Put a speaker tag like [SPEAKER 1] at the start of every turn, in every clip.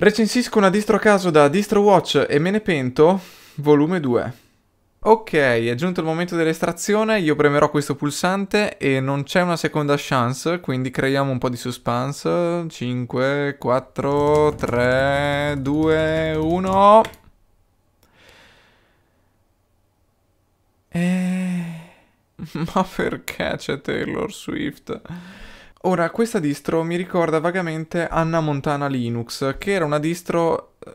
[SPEAKER 1] Recensisco una distro a caso da Distro Watch e me ne pento, volume 2. Ok, è giunto il momento dell'estrazione, io premerò questo pulsante e non c'è una seconda chance, quindi creiamo un po' di suspense. 5, 4, 3, 2, 1... E... Ma perché c'è Taylor Swift? Ora, questa distro mi ricorda vagamente Anna Montana Linux, che era una distro eh,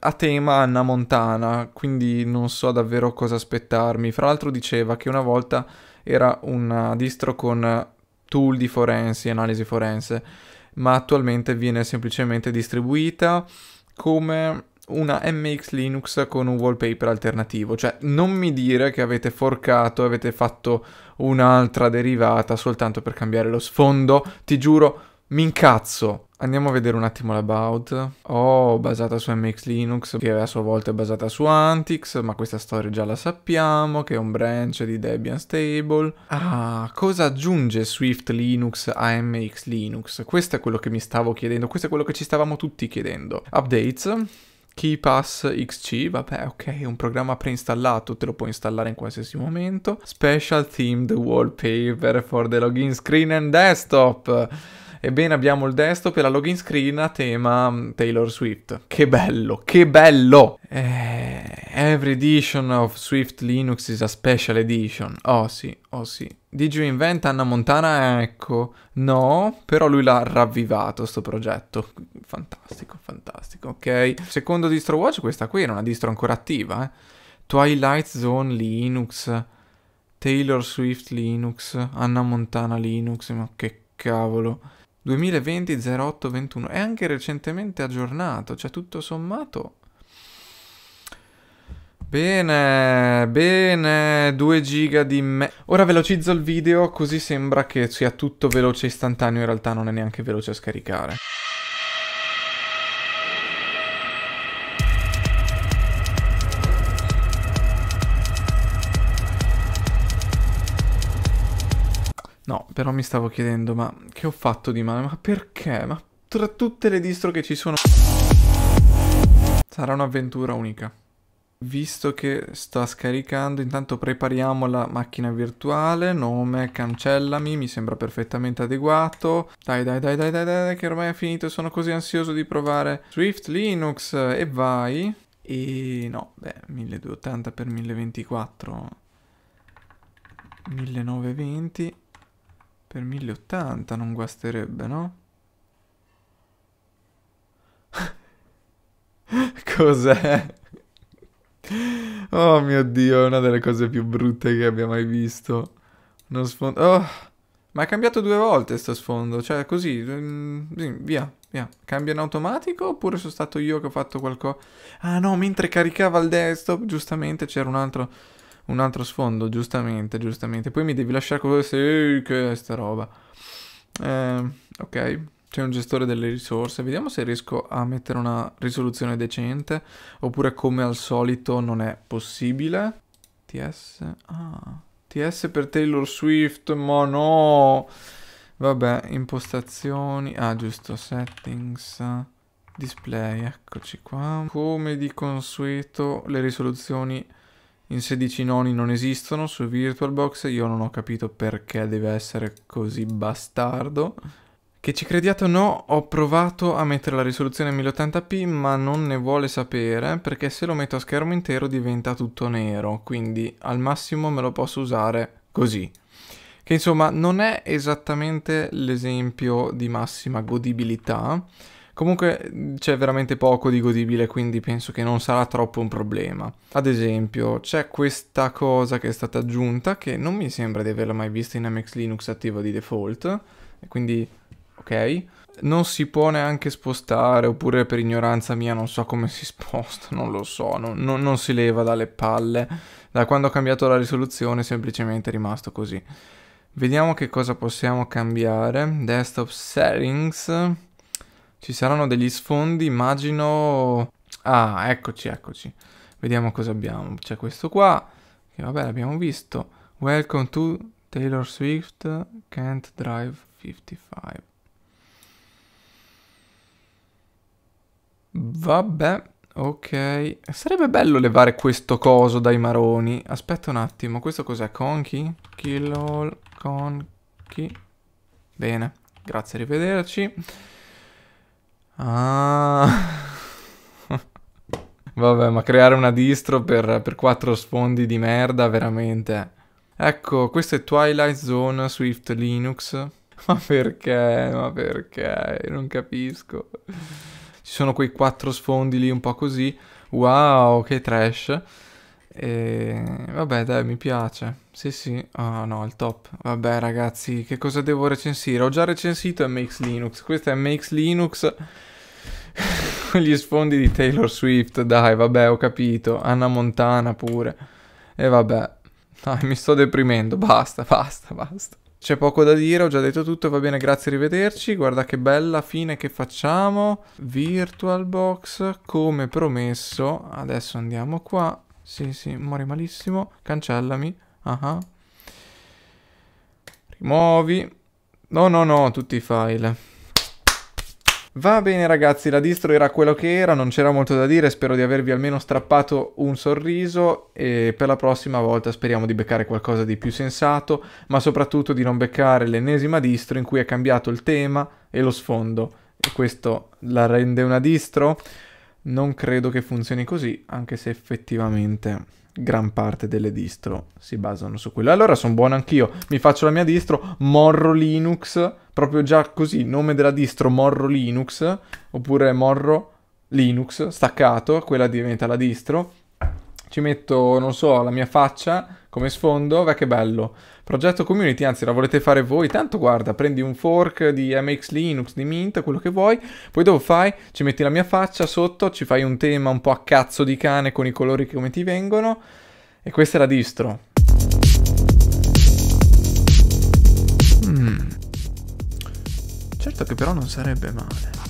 [SPEAKER 1] a tema Anna Montana, quindi non so davvero cosa aspettarmi. Fra l'altro diceva che una volta era una distro con tool di forensi, analisi forense, ma attualmente viene semplicemente distribuita come una MX Linux con un wallpaper alternativo. Cioè, non mi dire che avete forcato avete fatto un'altra derivata soltanto per cambiare lo sfondo. Ti giuro, mi incazzo. Andiamo a vedere un attimo l'about. Oh, basata su MX Linux, che a sua volta è basata su Antix, ma questa storia già la sappiamo, che è un branch di Debian Stable. Ah, cosa aggiunge Swift Linux a MX Linux? Questo è quello che mi stavo chiedendo, questo è quello che ci stavamo tutti chiedendo. Updates. KeyPass XC, vabbè ok, è un programma preinstallato, te lo puoi installare in qualsiasi momento. Special Themed Wallpaper for the Login Screen and Desktop. Ebbene abbiamo il desktop e la login screen a tema mm, Taylor Swift. Che bello, che bello! Eh, every edition of Swift Linux is a special edition. Oh sì, oh sì. Did you invent Anna Montana? Ecco, no, però lui l'ha ravvivato sto progetto. Fantastico, fantastico, ok. Secondo distro watch questa qui era una distro ancora attiva, eh. Twilight Zone Linux, Taylor Swift Linux, Anna Montana Linux, ma che cavolo. 2020 08 21 è anche recentemente aggiornato, cioè tutto sommato Bene, bene, 2 giga di me. Ora velocizzo il video così sembra che sia tutto veloce istantaneo, in realtà non è neanche veloce a scaricare. Però mi stavo chiedendo, ma che ho fatto di male? Ma perché? Ma tra tutte le distro che ci sono... Sarà un'avventura unica. Visto che sta scaricando, intanto prepariamo la macchina virtuale, nome, cancellami, mi sembra perfettamente adeguato. Dai, dai, dai, dai, dai, dai, che ormai è finito sono così ansioso di provare Swift Linux e vai. E no, beh, 1280x1024, 1920 per 1080 non guasterebbe, no? Cos'è? Oh mio Dio, è una delle cose più brutte che abbia mai visto. Uno sfondo... Oh, ma è cambiato due volte sto sfondo, cioè così, mm, via, via. Cambia in automatico oppure sono stato io che ho fatto qualcosa? Ah no, mentre caricava il desktop, giustamente c'era un altro un altro sfondo, giustamente, giustamente. Poi mi devi lasciare quello se... che è sta roba. Eh, ok, c'è un gestore delle risorse. Vediamo se riesco a mettere una risoluzione decente. Oppure come al solito non è possibile. TS... Ah... TS per Taylor Swift, ma no! Vabbè, impostazioni... Ah, giusto, settings... Display, eccoci qua. Come di consueto le risoluzioni in 16 noni non esistono su VirtualBox, io non ho capito perché deve essere così bastardo. Che ci crediate o no, ho provato a mettere la risoluzione 1080p ma non ne vuole sapere perché se lo metto a schermo intero diventa tutto nero, quindi al massimo me lo posso usare così. Che insomma non è esattamente l'esempio di massima godibilità, Comunque c'è veramente poco di godibile, quindi penso che non sarà troppo un problema. Ad esempio, c'è questa cosa che è stata aggiunta, che non mi sembra di averla mai vista in Amex Linux attiva di default, quindi ok. Non si può neanche spostare, oppure per ignoranza mia non so come si sposta, non lo so, non, non, non si leva dalle palle. Da quando ho cambiato la risoluzione è semplicemente rimasto così. Vediamo che cosa possiamo cambiare. Desktop settings ci saranno degli sfondi, immagino... Ah, eccoci, eccoci. Vediamo cosa abbiamo. C'è questo qua, che vabbè l'abbiamo visto. Welcome to Taylor Swift Can't Drive 55. Vabbè, ok. Sarebbe bello levare questo coso dai maroni. Aspetta un attimo, questo cos'è? Conky? Kill all, conky. Bene, grazie, arrivederci. Ah... Vabbè, ma creare una distro per, per quattro sfondi di merda, veramente. Ecco, questo è Twilight Zone Swift Linux. Ma perché? Ma perché? Non capisco. Ci sono quei quattro sfondi lì un po' così. Wow, che trash. E vabbè, dai, mi piace. Sì, sì. oh, no, il top. Vabbè, ragazzi, che cosa devo recensire? Ho già recensito MX Linux. Questo è MX Linux con gli sfondi di Taylor Swift. Dai, vabbè, ho capito. Anna Montana pure. E vabbè. Dai, mi sto deprimendo. Basta, basta, basta. C'è poco da dire, ho già detto tutto, va bene, grazie, arrivederci. Guarda che bella fine che facciamo. VirtualBox, come promesso. Adesso andiamo qua. Sì, sì, muori malissimo. Cancellami. Ah uh -huh. Rimuovi. No, no, no, tutti i file. Va bene ragazzi, la distro era quello che era, non c'era molto da dire, spero di avervi almeno strappato un sorriso e per la prossima volta speriamo di beccare qualcosa di più sensato, ma soprattutto di non beccare l'ennesima distro in cui è cambiato il tema e lo sfondo. E questo la rende una distro? Non credo che funzioni così, anche se effettivamente gran parte delle distro si basano su quello. Allora sono buono anch'io, mi faccio la mia distro, Morro Linux, proprio già così, nome della distro Morro Linux, oppure Morro Linux, staccato, quella diventa la distro. Ci metto, non so, la mia faccia, come sfondo, va che bello. Progetto community, anzi la volete fare voi, tanto guarda, prendi un fork di MX Linux, di Mint, quello che vuoi, poi dopo fai, ci metti la mia faccia sotto, ci fai un tema un po' a cazzo di cane con i colori che come ti vengono e questa è la distro. Mm. Certo che però non sarebbe male.